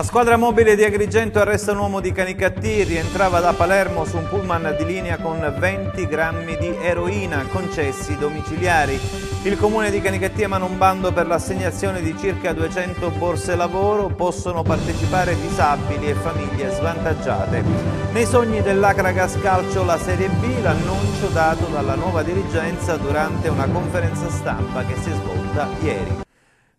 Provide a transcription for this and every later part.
La squadra mobile di Agrigento arresta un uomo di Canicattì, rientrava da Palermo su un pullman di linea con 20 grammi di eroina, concessi domiciliari. Il comune di Canicattì emana un bando per l'assegnazione di circa 200 borse lavoro, possono partecipare disabili e famiglie svantaggiate. Nei sogni dell'Acragas Calcio la Serie B, l'annuncio dato dalla nuova dirigenza durante una conferenza stampa che si è svolta ieri.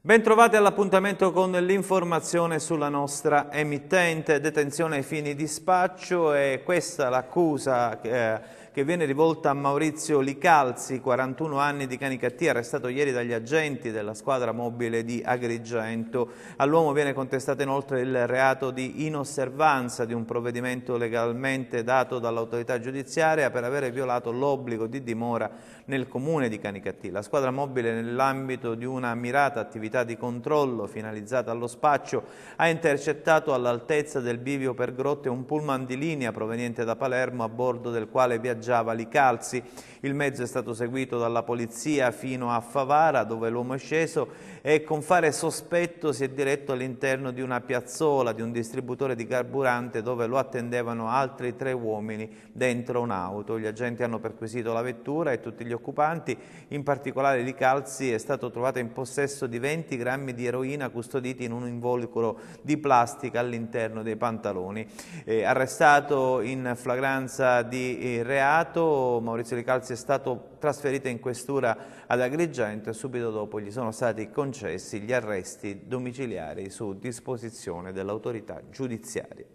Bentrovati all'appuntamento con l'informazione sulla nostra emittente, detenzione ai fini di spaccio e questa l'accusa che eh, che viene rivolta a Maurizio Licalzi, 41 anni di Canicattì, arrestato ieri dagli agenti della squadra mobile di Agrigento. All'uomo viene contestato inoltre il reato di inosservanza di un provvedimento legalmente dato dall'autorità giudiziaria per aver violato l'obbligo di dimora nel comune di Canicattì. La squadra mobile nell'ambito di una mirata attività di controllo finalizzata allo spaccio ha intercettato all'altezza del bivio per grotte un pullman di linea proveniente da Palermo a bordo del quale viaggiava parcheggiava Licalzi. Il mezzo è stato seguito dalla polizia fino a Favara dove l'uomo è sceso e con fare sospetto si è diretto all'interno di una piazzola di un distributore di carburante dove lo attendevano altri tre uomini dentro un'auto. Gli agenti hanno perquisito la vettura e tutti gli occupanti, in particolare Licalzi è stato trovato in possesso di 20 grammi di eroina custoditi in un involucro di plastica all'interno dei pantaloni. Eh, arrestato in flagranza di eh, reato reato, Maurizio Ricalzi è stato trasferito in questura ad Agrigento e subito dopo gli sono stati concessi gli arresti domiciliari su disposizione dell'autorità giudiziaria.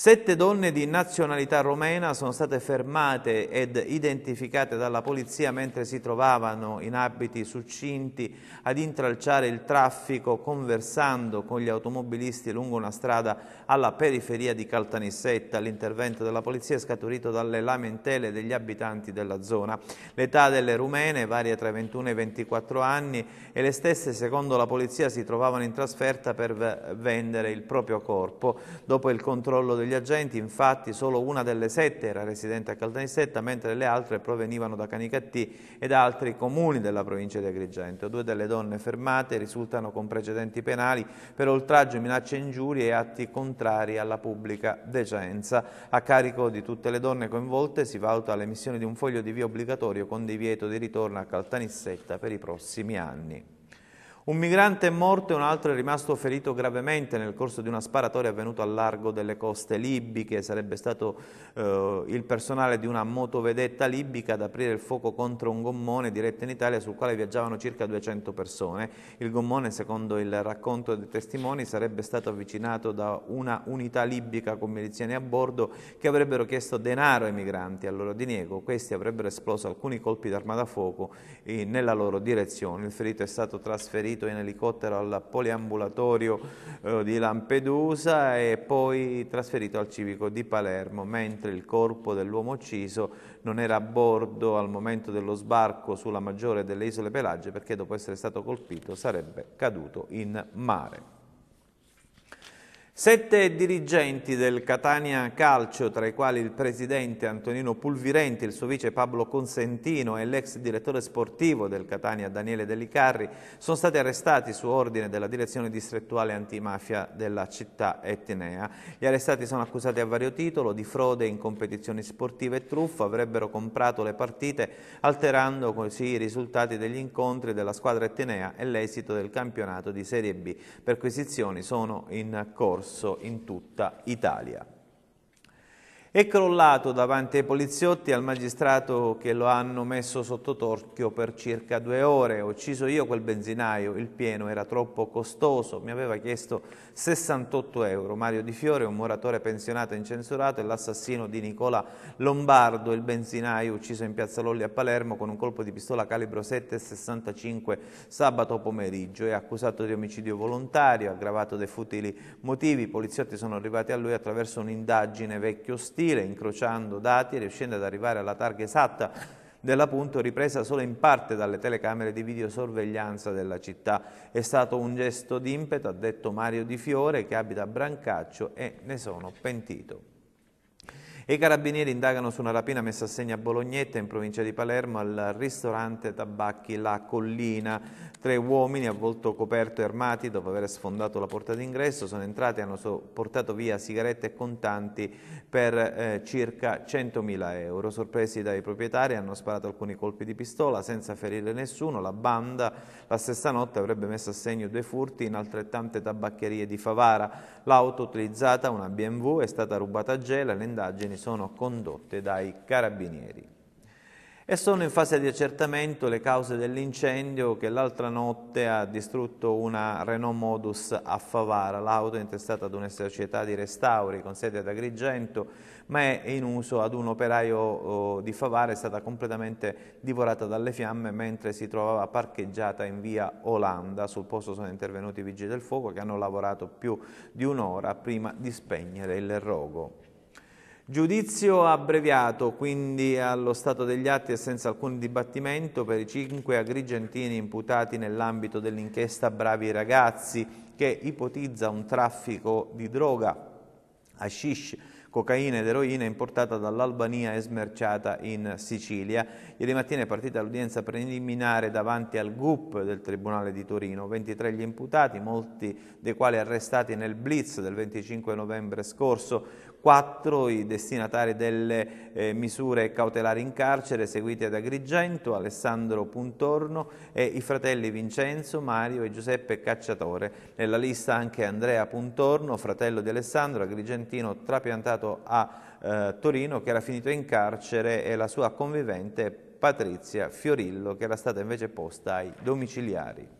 Sette donne di nazionalità romena sono state fermate ed identificate dalla polizia mentre si trovavano in abiti succinti ad intralciare il traffico conversando con gli automobilisti lungo una strada alla periferia di Caltanissetta. L'intervento della polizia è scaturito dalle lamentele degli abitanti della zona. L'età delle rumene varia tra i 21 e i 24 anni e le stesse secondo la polizia si trovavano in trasferta per vendere il proprio corpo. Dopo il controllo degli gli agenti, infatti solo una delle sette era residente a Caltanissetta, mentre le altre provenivano da Canicattì e da altri comuni della provincia di Agrigento. Due delle donne fermate risultano con precedenti penali per oltraggio, minacce, ingiurie e atti contrari alla pubblica decenza. A carico di tutte le donne coinvolte si valuta l'emissione di un foglio di via obbligatorio con divieto di ritorno a Caltanissetta per i prossimi anni. Un migrante è morto e un altro è rimasto ferito gravemente nel corso di una sparatoria avvenuta al largo delle coste libiche. Sarebbe stato eh, il personale di una motovedetta libica ad aprire il fuoco contro un gommone diretto in Italia sul quale viaggiavano circa 200 persone. Il gommone, secondo il racconto dei testimoni, sarebbe stato avvicinato da una unità libica con miliziani a bordo che avrebbero chiesto denaro ai migranti. A loro diniego, questi avrebbero esploso alcuni colpi d'arma da fuoco eh, nella loro direzione. Il ferito è stato trasferito trasferito in elicottero al poliambulatorio eh, di Lampedusa e poi trasferito al civico di Palermo, mentre il corpo dell'uomo ucciso non era a bordo al momento dello sbarco sulla maggiore delle isole Pelagie perché dopo essere stato colpito sarebbe caduto in mare. Sette dirigenti del Catania Calcio, tra i quali il presidente Antonino Pulvirenti, il suo vice Pablo Consentino e l'ex direttore sportivo del Catania Daniele Delicarri, sono stati arrestati su ordine della direzione distrettuale antimafia della città etnea. Gli arrestati sono accusati a vario titolo di frode in competizioni sportive e truffa, avrebbero comprato le partite alterando così i risultati degli incontri della squadra etnea e l'esito del campionato di Serie B. Perquisizioni sono in corso percorso in tutta Italia è crollato davanti ai poliziotti e al magistrato che lo hanno messo sotto torchio per circa due ore. Ho ucciso io quel benzinaio, il pieno era troppo costoso, mi aveva chiesto 68 euro. Mario Di Fiore, un moratore pensionato incensurato, è l'assassino di Nicola Lombardo, il benzinaio ucciso in Piazza Lolli a Palermo con un colpo di pistola calibro 7,65 sabato pomeriggio. È accusato di omicidio volontario, aggravato dai futili motivi. I poliziotti sono arrivati a lui attraverso un'indagine vecchio stile gestire incrociando dati e riuscendo ad arrivare alla targa esatta della dell'appunto ripresa solo in parte dalle telecamere di videosorveglianza della città. È stato un gesto d'impeto, ha detto Mario Di Fiore, che abita a Brancaccio e ne sono pentito. I carabinieri indagano su una rapina messa a segno a Bolognetta, in provincia di Palermo, al ristorante Tabacchi La Collina. Tre uomini a volto coperto e armati, dopo aver sfondato la porta d'ingresso, sono entrati e hanno portato via sigarette e contanti per eh, circa 100.000 euro. Sorpresi dai proprietari, hanno sparato alcuni colpi di pistola senza ferire nessuno. La banda la stessa notte avrebbe messo a segno due furti in altrettante tabaccherie di Favara. L'auto utilizzata, una BMW, è stata rubata a Gela. e Le indagini sono condotte dai carabinieri. E sono in fase di accertamento le cause dell'incendio che l'altra notte ha distrutto una Renault Modus a Favara. L'auto è intestata ad una società di restauri con sede ad Agrigento, ma è in uso ad un operaio oh, di Favara, è stata completamente divorata dalle fiamme mentre si trovava parcheggiata in via Olanda. Sul posto sono intervenuti i vigili del fuoco che hanno lavorato più di un'ora prima di spegnere il rogo. Giudizio abbreviato, quindi allo stato degli atti e senza alcun dibattimento per i cinque agrigentini imputati nell'ambito dell'inchiesta Bravi Ragazzi che ipotizza un traffico di droga, a hashish, cocaina ed eroina importata dall'Albania e smerciata in Sicilia. Ieri mattina è partita l'udienza preliminare davanti al GUP del Tribunale di Torino. 23 gli imputati, molti dei quali arrestati nel blitz del 25 novembre scorso, quattro i destinatari delle eh, misure cautelari in carcere seguiti da Agrigento, Alessandro Puntorno e i fratelli Vincenzo, Mario e Giuseppe Cacciatore. Nella lista anche Andrea Puntorno, fratello di Alessandro, agrigentino trapiantato capitato a eh, Torino che era finito in carcere e la sua convivente Patrizia Fiorillo che era stata invece posta ai domiciliari.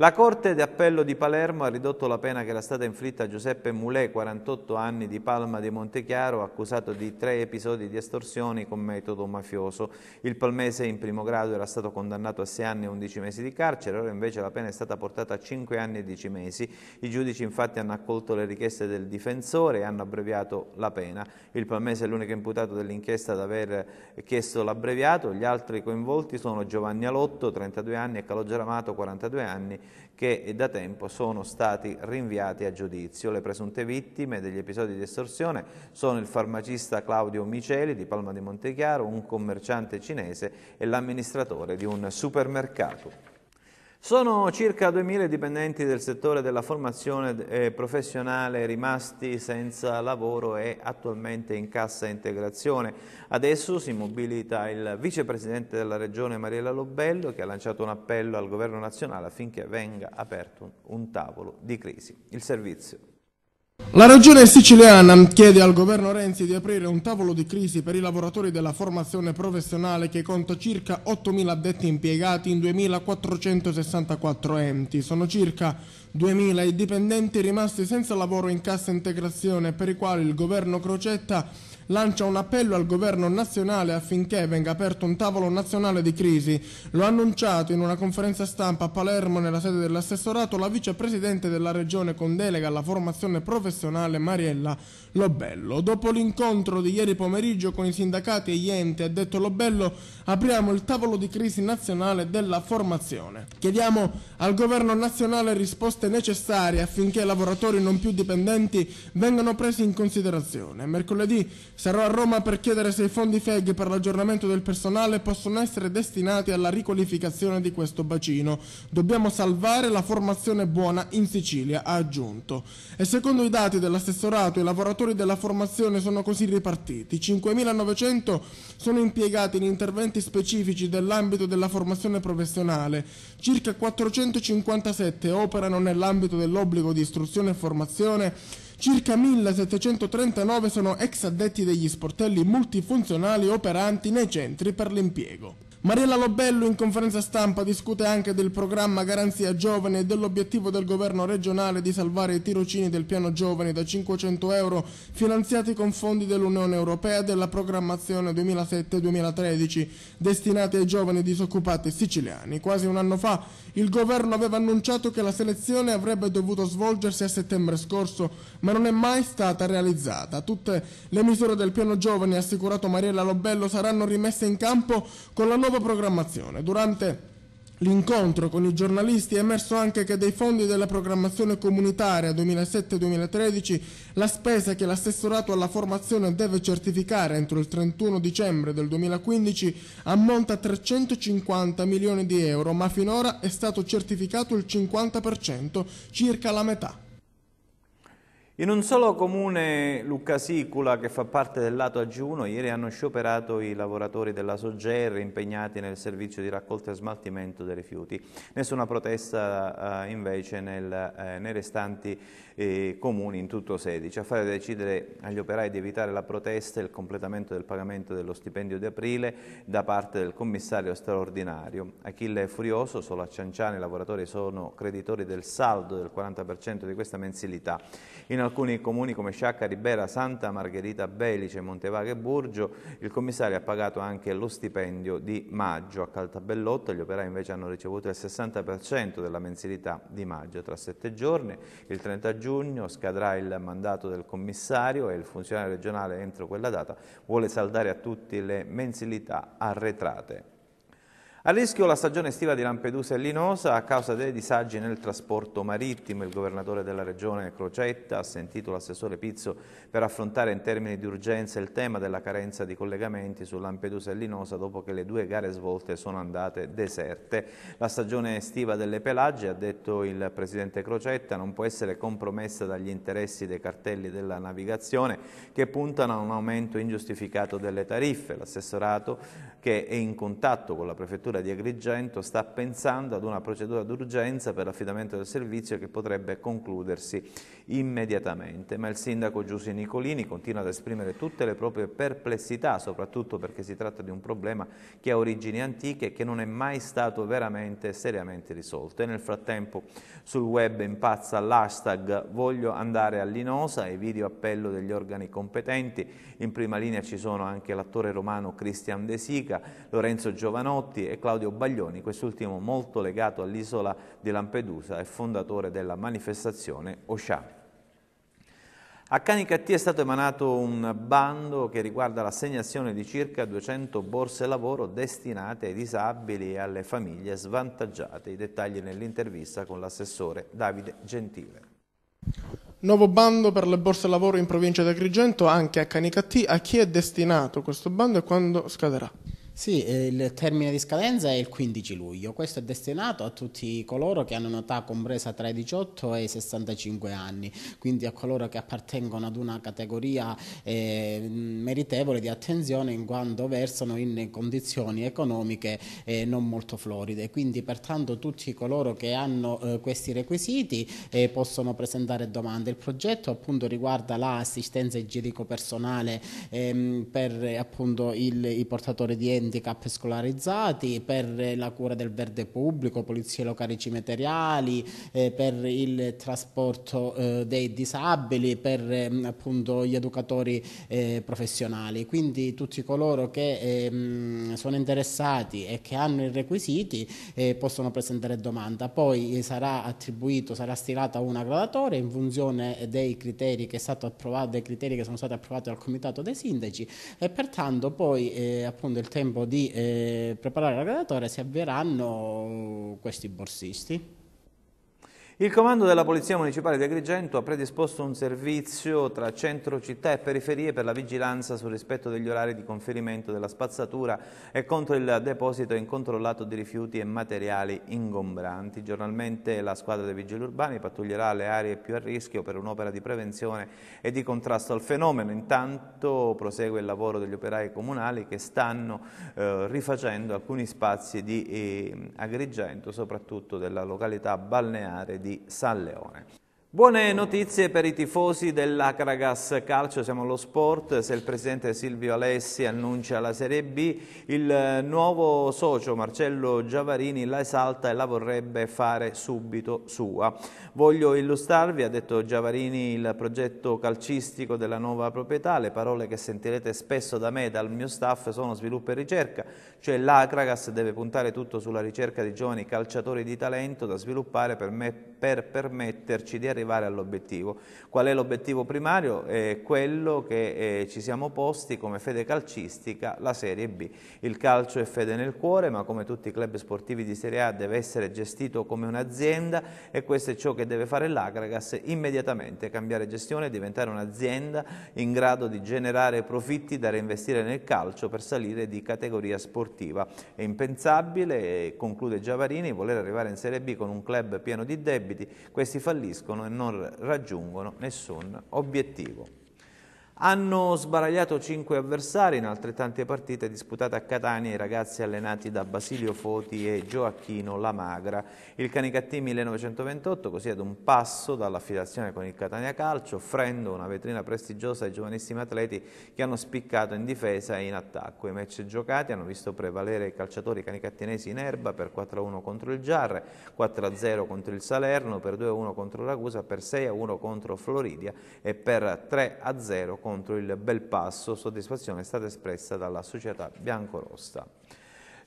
La Corte d'Appello di Palermo ha ridotto la pena che era stata inflitta a Giuseppe Mulè, 48 anni, di Palma di Montechiaro, accusato di tre episodi di estorsioni con metodo mafioso. Il palmese in primo grado era stato condannato a 6 anni e 11 mesi di carcere, ora invece la pena è stata portata a 5 anni e 10 mesi. I giudici infatti hanno accolto le richieste del difensore e hanno abbreviato la pena. Il palmese è l'unico imputato dell'inchiesta ad aver chiesto l'abbreviato, gli altri coinvolti sono Giovanni Alotto, 32 anni, e Calogero Amato, 42 anni che da tempo sono stati rinviati a giudizio. Le presunte vittime degli episodi di estorsione sono il farmacista Claudio Miceli di Palma di Montechiaro, un commerciante cinese e l'amministratore di un supermercato. Sono circa 2.000 dipendenti del settore della formazione eh, professionale rimasti senza lavoro e attualmente in cassa integrazione. Adesso si mobilita il vicepresidente della regione Mariella Lobello che ha lanciato un appello al governo nazionale affinché venga aperto un tavolo di crisi. Il servizio. La regione siciliana chiede al governo Renzi di aprire un tavolo di crisi per i lavoratori della formazione professionale che conta circa 8.000 addetti impiegati in 2.464 enti. Sono circa 2.000 i dipendenti rimasti senza lavoro in cassa integrazione per i quali il governo Crocetta lancia un appello al governo nazionale affinché venga aperto un tavolo nazionale di crisi. Lo ha annunciato in una conferenza stampa a Palermo nella sede dell'assessorato la vicepresidente della regione con delega alla formazione professionale Mariella Lobello. Dopo l'incontro di ieri pomeriggio con i sindacati e gli enti, ha detto Lobello, apriamo il tavolo di crisi nazionale della formazione. Chiediamo al governo nazionale risposte necessarie affinché i lavoratori non più dipendenti vengano presi in considerazione. Mercoledì Sarò a Roma per chiedere se i fondi FEG per l'aggiornamento del personale possono essere destinati alla riqualificazione di questo bacino. Dobbiamo salvare la formazione buona in Sicilia, ha aggiunto. E secondo i dati dell'assessorato, i lavoratori della formazione sono così ripartiti. 5.900 sono impiegati in interventi specifici dell'ambito della formazione professionale. Circa 457 operano nell'ambito dell'obbligo di istruzione e formazione Circa 1739 sono ex addetti degli sportelli multifunzionali operanti nei centri per l'impiego. Mariella Lobello in conferenza stampa discute anche del programma Garanzia Giovane e dell'obiettivo del governo regionale di salvare i tirocini del piano giovani da 500 euro finanziati con fondi dell'Unione Europea della programmazione 2007-2013 destinati ai giovani disoccupati siciliani. Quasi un anno fa il governo aveva annunciato che la selezione avrebbe dovuto svolgersi a settembre scorso ma non è mai stata realizzata. Tutte le misure del piano giovani, ha assicurato Mariella Lobello, saranno rimesse in campo con la nuova nuova programmazione. Durante l'incontro con i giornalisti è emerso anche che dei fondi della programmazione comunitaria 2007-2013 la spesa che l'assessorato alla formazione deve certificare entro il 31 dicembre del 2015 ammonta a 350 milioni di euro, ma finora è stato certificato il 50%, circa la metà. In un solo comune Lucasicula che fa parte del lato AG1, ieri hanno scioperato i lavoratori della Soger impegnati nel servizio di raccolta e smaltimento dei rifiuti. Nessuna protesta eh, invece nel, eh, nei restanti eh, comuni in tutto 16, a fare decidere agli operai di evitare la protesta e il completamento del pagamento dello stipendio di aprile da parte del commissario straordinario. Achille è furioso, solo a Cianciani i lavoratori sono creditori del saldo del 40% di questa mensilità. In alcuni comuni come Sciacca, Ribera, Santa Margherita, Belice, Montevaga e Burgio il commissario ha pagato anche lo stipendio di maggio. A Caltabellotto gli operai invece hanno ricevuto il 60% della mensilità di maggio tra 7 giorni, il 30 giugno giugno scadrà il mandato del commissario e il funzionario regionale entro quella data vuole saldare a tutti le mensilità arretrate. A rischio la stagione estiva di Lampedusa e Linosa a causa dei disagi nel trasporto marittimo. Il governatore della regione Crocetta ha sentito l'assessore Pizzo per affrontare in termini di urgenza il tema della carenza di collegamenti su Lampedusa e Linosa dopo che le due gare svolte sono andate deserte. La stagione estiva delle pelagie, ha detto il presidente Crocetta, non può essere compromessa dagli interessi dei cartelli della navigazione che puntano a un aumento ingiustificato delle tariffe. L'assessorato che è in contatto con la prefettura di Agrigento, sta pensando ad una procedura d'urgenza per l'affidamento del servizio che potrebbe concludersi immediatamente. Ma il sindaco Giuseppe Nicolini continua ad esprimere tutte le proprie perplessità, soprattutto perché si tratta di un problema che ha origini antiche e che non è mai stato veramente e seriamente risolto. E nel frattempo sul web impazza l'hashtag voglio andare a Linosa e video appello degli organi competenti. In prima linea ci sono anche l'attore romano Christian De Sica, Sica, Lorenzo Giovanotti e Claudio Baglioni, quest'ultimo molto legato all'isola di Lampedusa e fondatore della manifestazione Oceano. A Canicattì è stato emanato un bando che riguarda l'assegnazione di circa 200 borse lavoro destinate ai disabili e alle famiglie svantaggiate. I dettagli nell'intervista con l'assessore Davide Gentile. Nuovo bando per le borse lavoro in provincia di Agrigento anche a Canicattì. A chi è destinato questo bando e quando scaderà? Sì, eh, il termine di scadenza è il 15 luglio. Questo è destinato a tutti coloro che hanno un'età compresa tra i 18 e i 65 anni, quindi a coloro che appartengono ad una categoria eh, meritevole di attenzione in quanto versano in condizioni economiche eh, non molto floride. Quindi pertanto tutti coloro che hanno eh, questi requisiti eh, possono presentare domande. Il progetto appunto riguarda l'assistenza igienico personale ehm, per appunto il, i portatori di enti handicap scolarizzati, per la cura del verde pubblico, pulizie locali cimeteriali, eh, per il trasporto eh, dei disabili, per mm, appunto gli educatori eh, professionali. Quindi tutti coloro che ehm, sono interessati e che hanno i requisiti eh, possono presentare domanda. Poi eh, sarà attribuito, sarà stilata una gradatoria in funzione dei criteri che, approvato, dei criteri che sono stati approvati dal Comitato dei Sindaci e pertanto poi appunto il tempo di eh, preparare la graduatoria si avvieranno questi borsisti il comando della Polizia Municipale di Agrigento ha predisposto un servizio tra centro città e periferie per la vigilanza sul rispetto degli orari di conferimento della spazzatura e contro il deposito incontrollato di rifiuti e materiali ingombranti. Giornalmente la squadra dei vigili urbani pattuglierà le aree più a rischio per un'opera di prevenzione e di contrasto al fenomeno. Intanto prosegue il lavoro degli operai comunali che stanno eh, rifacendo alcuni spazi di eh, Agrigento, soprattutto della località balneare di di San Leone. Buone notizie per i tifosi dell'Acragas Calcio, siamo allo sport, se il presidente Silvio Alessi annuncia la Serie B, il nuovo socio Marcello Giavarini la esalta e la vorrebbe fare subito sua. Voglio illustrarvi, ha detto Giavarini, il progetto calcistico della nuova proprietà, le parole che sentirete spesso da me e dal mio staff sono sviluppo e ricerca, cioè l'Acragas deve puntare tutto sulla ricerca di giovani calciatori di talento da sviluppare per me per permetterci di arrivare all'obiettivo. Qual è l'obiettivo primario? È quello che eh, ci siamo posti come fede calcistica, la Serie B. Il calcio è fede nel cuore, ma come tutti i club sportivi di Serie A deve essere gestito come un'azienda e questo è ciò che deve fare l'Agragas immediatamente, cambiare gestione e diventare un'azienda in grado di generare profitti da reinvestire nel calcio per salire di categoria sportiva. È impensabile, conclude Giavarini, voler arrivare in Serie B con un club pieno di debiti debiti, questi falliscono e non raggiungono nessun obiettivo. Hanno sbaragliato cinque avversari in altrettante partite disputate a Catania i ragazzi allenati da Basilio Foti e Gioacchino Lamagra. Il Canicattì 1928, così ad un passo dall'affidazione con il Catania Calcio, offrendo una vetrina prestigiosa ai giovanissimi atleti che hanno spiccato in difesa e in attacco. I match giocati hanno visto prevalere i calciatori canicattinesi in erba per 4-1 contro il Giarre, 4-0 contro il Salerno, per 2-1 contro Ragusa, per 6-1 contro Floridia e per 3-0 contro contro il bel passo, soddisfazione è stata espressa dalla società biancorossa.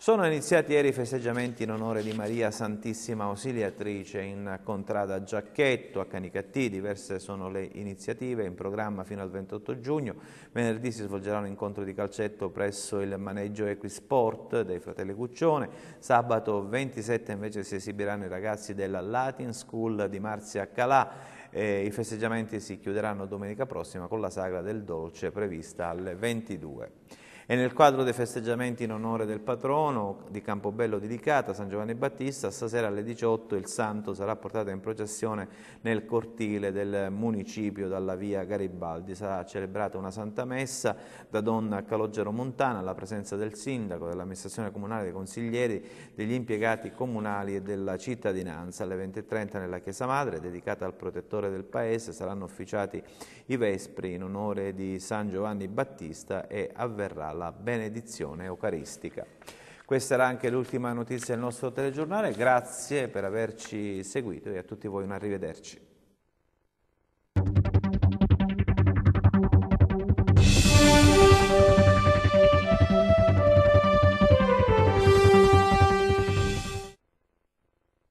Sono iniziati ieri i festeggiamenti in onore di Maria Santissima Ausiliatrice in contrada a Giacchetto, a Canicattì. Diverse sono le iniziative in programma fino al 28 giugno. Venerdì si svolgerà un incontro di calcetto presso il maneggio Equisport dei fratelli Cuccione. Sabato 27 invece si esibiranno i ragazzi della Latin School di Marzia Calà. E I festeggiamenti si chiuderanno domenica prossima con la sagra del dolce prevista alle 22. E nel quadro dei festeggiamenti in onore del patrono di Campobello dedicata, Licata, San Giovanni Battista, stasera alle 18 il santo sarà portato in processione nel cortile del municipio dalla via Garibaldi. Sarà celebrata una santa messa da donna Calogero Montana alla presenza del sindaco, dell'amministrazione comunale, dei consiglieri, degli impiegati comunali e della cittadinanza. Alle 20.30 nella Chiesa Madre, dedicata al protettore del paese, saranno officiati i vespri in onore di San Giovanni Battista e avverrà la benedizione eucaristica. Questa era anche l'ultima notizia del nostro telegiornale, grazie per averci seguito e a tutti voi un arrivederci.